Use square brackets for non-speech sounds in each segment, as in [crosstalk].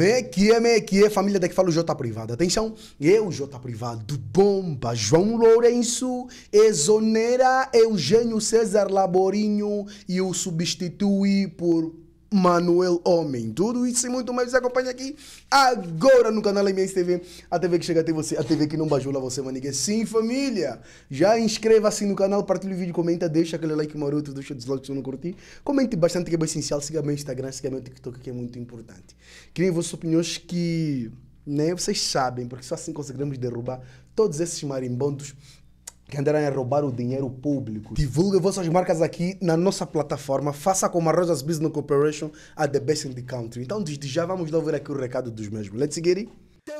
Me que é, me que é, família daqui fala o Jota Privado. Atenção, eu, Jota Privado, bomba, João Lourenço, exonera Eugênio César Laborinho e o substitui por Manuel Homem. Tudo isso e muito mais. Você acompanha aqui agora no canal MSTV. A TV que chega até você, a TV que não bajula você, maniga. Sim, família. Já inscreva-se no canal, partilhe o vídeo, comenta, deixa aquele like maroto, deixa o dislike se não curtir. Comente bastante que é essencial. Siga meu Instagram, siga meu TikTok, que é muito importante. Criei vossas opiniões que. Né? Vocês sabem, porque só assim conseguiremos derrubar todos esses marimbondos que andaram a roubar o dinheiro público. Divulgue vossas marcas aqui na nossa plataforma. Faça como a Rosas Business Corporation, a The Best in the Country. Então, desde já, vamos dar ouvir aqui o recado dos mesmos. Let's get it.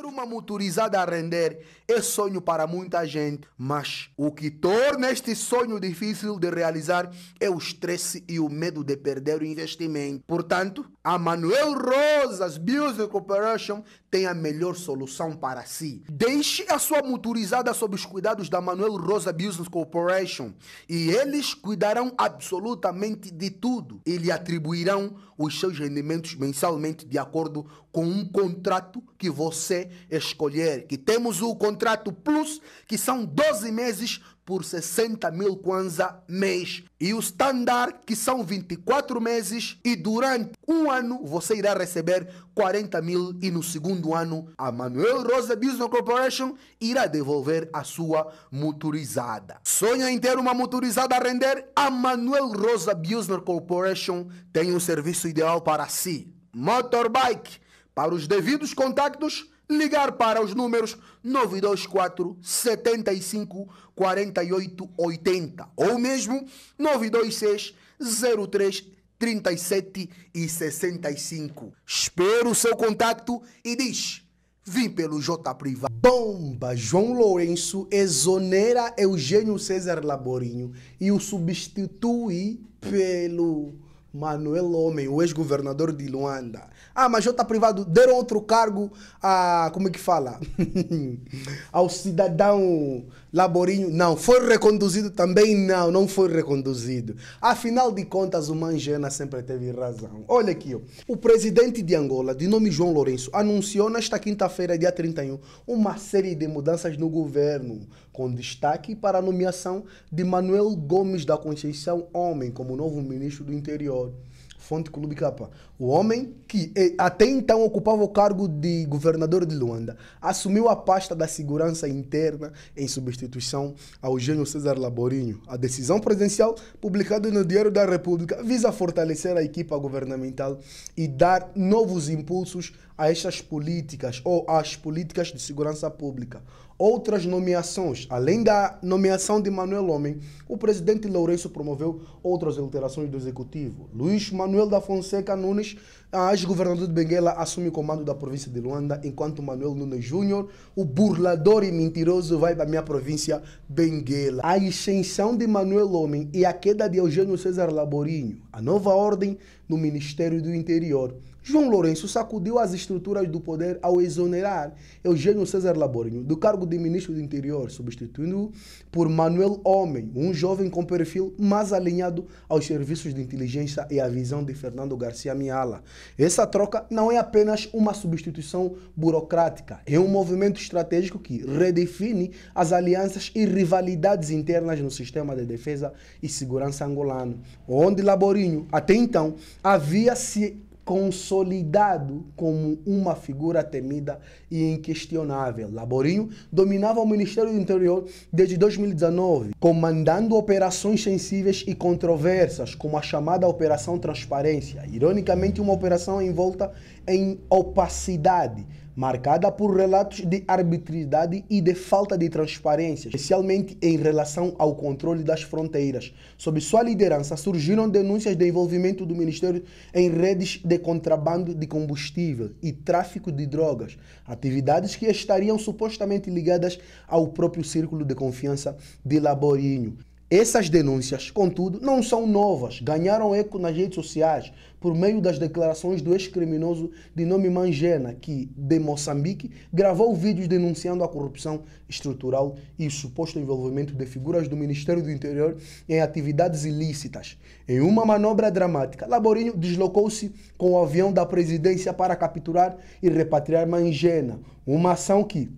Ter uma motorizada a render é sonho para muita gente, mas o que torna este sonho difícil de realizar é o estresse e o medo de perder o investimento. Portanto, a Manuel Rosas Business Corporation tem a melhor solução para si. Deixe a sua motorizada sob os cuidados da Manuel Rosa Business Corporation e eles cuidarão absolutamente de tudo e lhe atribuirão os seus rendimentos mensalmente de acordo com um contrato que você escolher, que temos o contrato Plus, que são 12 meses por 60 mil kwanza mês. E o Standard, que são 24 meses, e durante um ano você irá receber 40 mil. E no segundo ano, a Manuel Rosa Business Corporation irá devolver a sua motorizada. Sonha em ter uma motorizada a render? A Manuel Rosa Business Corporation tem um serviço ideal para si: motorbike. Para os devidos contactos, ligar para os números 924 75 48 80 ou mesmo 926 03 37 e 65. Espero o seu contato e diz: Vim pelo J Privado. Bomba! João Lourenço exonera Eugênio César Laborinho e o substitui pelo Manuel Homem, o ex-governador de Luanda. Ah, mas já está privado. Deram outro cargo a. Como é que fala? [laughs] Ao cidadão Laborinho, não. Foi reconduzido também? Não, não foi reconduzido. Afinal de contas, o Mangena sempre teve razão. Olha aqui, ó. o presidente de Angola, de nome João Lourenço, anunciou nesta quinta-feira, dia 31, uma série de mudanças no governo, com destaque para a nomeação de Manuel Gomes da Conceição Homem como novo ministro do Interior. Fonte Clube Capa. O homem que eh, até então ocupava o cargo de governador de Luanda assumiu a pasta da segurança interna em substituição ao Gênio César Laborinho. A decisão presidencial, publicada no Diário da República, visa fortalecer a equipa governamental e dar novos impulsos a estas políticas ou às políticas de segurança pública outras nomeações. Além da nomeação de Manuel Homem, o presidente Lourenço promoveu outras alterações do executivo. Luiz Manuel da Fonseca Nunes, ex-governador de Benguela, assume o comando da província de Luanda, enquanto Manuel Nunes Júnior, o burlador e mentiroso, vai para a minha província Benguela. A extensão de Manuel Homem e a queda de Eugênio César Laborinho, a nova ordem no Ministério do Interior, João Lourenço sacudiu as estruturas do poder ao exonerar Eugênio César Laborinho do cargo de ministro do Interior, substituindo-o por Manuel Homem, um jovem com perfil mais alinhado aos serviços de inteligência e à visão de Fernando Garcia Miala. Essa troca não é apenas uma substituição burocrática, é um movimento estratégico que redefine as alianças e rivalidades internas no sistema de defesa e segurança angolano, onde Laborinho, até então, havia se consolidado como uma figura temida e inquestionável. Laborinho dominava o Ministério do Interior desde 2019, comandando operações sensíveis e controversas, como a chamada Operação Transparência, ironicamente uma operação envolta em opacidade marcada por relatos de arbitrariedade e de falta de transparência, especialmente em relação ao controle das fronteiras. Sob sua liderança, surgiram denúncias de envolvimento do Ministério em redes de contrabando de combustível e tráfico de drogas, atividades que estariam supostamente ligadas ao próprio círculo de confiança de Laborinho. Essas denúncias, contudo, não são novas, ganharam eco nas redes sociais por meio das declarações do ex-criminoso de nome Mangena, que, de Moçambique, gravou vídeos denunciando a corrupção estrutural e o suposto envolvimento de figuras do Ministério do Interior em atividades ilícitas. Em uma manobra dramática, Laborinho deslocou-se com o avião da presidência para capturar e repatriar Mangena, uma ação que,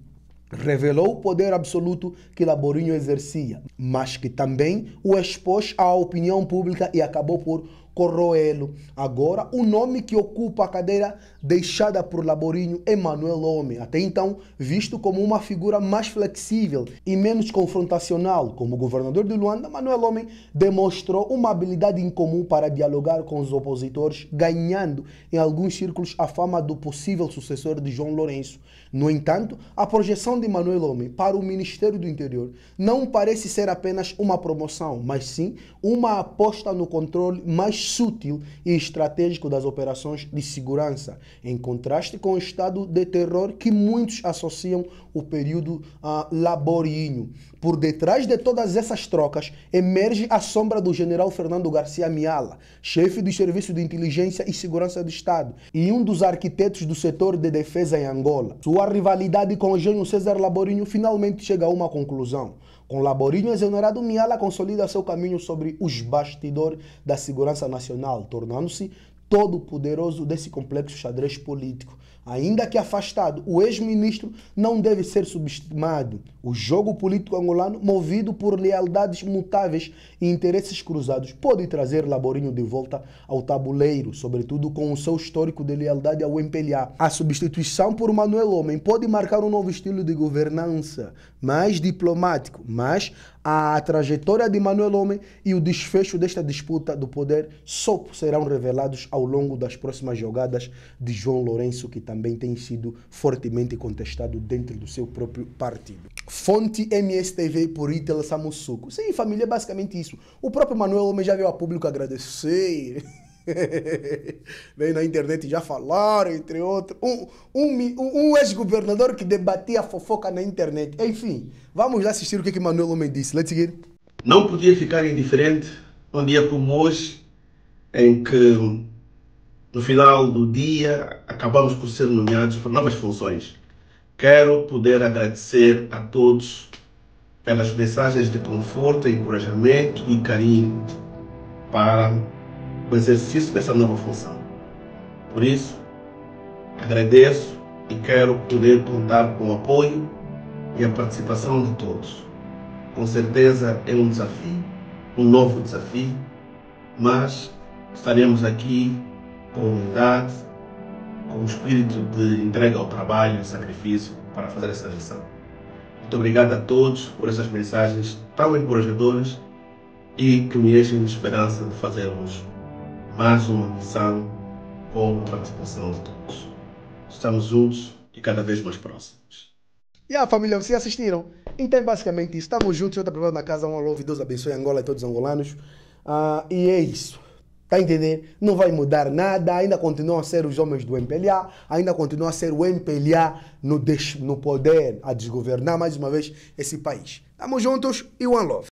revelou o poder absoluto que Laborinho exercia, mas que também o expôs à opinião pública e acabou por Corroelo. Agora, o nome que ocupa a cadeira deixada por Laborinho é Manuel Lome, até então visto como uma figura mais flexível e menos confrontacional. Como governador de Luanda, Manuel Lome demonstrou uma habilidade incomum para dialogar com os opositores, ganhando em alguns círculos a fama do possível sucessor de João Lourenço. No entanto, a projeção de Manuel Lome para o Ministério do Interior não parece ser apenas uma promoção, mas sim uma aposta no controle mais sutil e estratégico das operações de segurança, em contraste com o estado de terror que muitos associam o período ah, laborinho. Por detrás de todas essas trocas emerge a sombra do general Fernando Garcia Miala, chefe do Serviço de Inteligência e Segurança do Estado e um dos arquitetos do setor de defesa em Angola. Sua rivalidade com o gênio César Laborinho finalmente chega a uma conclusão. Com laborinho Exonerado, Miala consolida seu caminho sobre os bastidores da segurança nacional, tornando-se todo poderoso desse complexo xadrez político ainda que afastado, o ex-ministro não deve ser subestimado. O jogo político angolano, movido por lealdades mutáveis e interesses cruzados, pode trazer Laborinho de volta ao tabuleiro, sobretudo com o seu histórico de lealdade ao MPLA. A substituição por Manuel Homem pode marcar um novo estilo de governança, mais diplomático, mas a trajetória de Manuel Homem e o desfecho desta disputa do poder só serão revelados ao longo das próximas jogadas de João Lourenço, que está também tem sido fortemente contestado dentro do seu próprio partido. Fonte MSTV por Itel Samussuco. Sim, família, é basicamente isso. O próprio Manuel Homem já veio a público agradecer. [laughs] Veio na internet já falaram, entre outros. Um, um, um ex-governador que debatia fofoca na internet. Enfim, vamos lá assistir o que, que Manuel Homem disse. Let's seguir. Não podia ficar indiferente um dia como hoje, em que no final do dia acabamos por ser nomeados para novas funções. Quero poder agradecer a todos pelas mensagens de conforto, encorajamento e carinho para o exercício dessa nova função. Por isso, agradeço e quero poder contar com o apoio e a participação de todos. Com certeza é um desafio, um novo desafio, mas estaremos aqui com unidade, com o espírito de entrega ao trabalho e sacrifício para fazer essa lição. Muito obrigado a todos por essas mensagens tão encorajadoras e que me enchem de esperança de fazermos mais uma missão com a participação de todos. Estamos juntos e cada vez mais próximos. E a família, vocês assistiram? Então, basicamente, estamos juntos. Eu estou na casa. Um alô, Deus abençoe Angola e todos os angolanos. Uh, e é isso. Está entendendo? Não vai mudar nada, ainda continuam a ser os homens do MPLA, ainda continua a ser o MPLA no, no poder, a desgovernar mais uma vez esse país. Estamos juntos e one love.